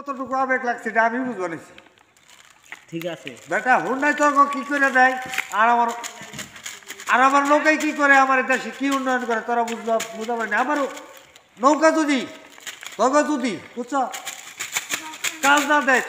কতটুকু আবেগ লাগছে আমি বুঝবো নিছি ঠিক আছে বেটা হুন্ডাই তর্ক কি করে দেয় আর আমার আর আমার নৌকাই কি করে আমার দেশে কি উন্নয়ন করে তোরা বুঝবা বুঝতে পারি না আমারও নৌকা যদি তর্ক যদি বুঝছ কাজ না দেয়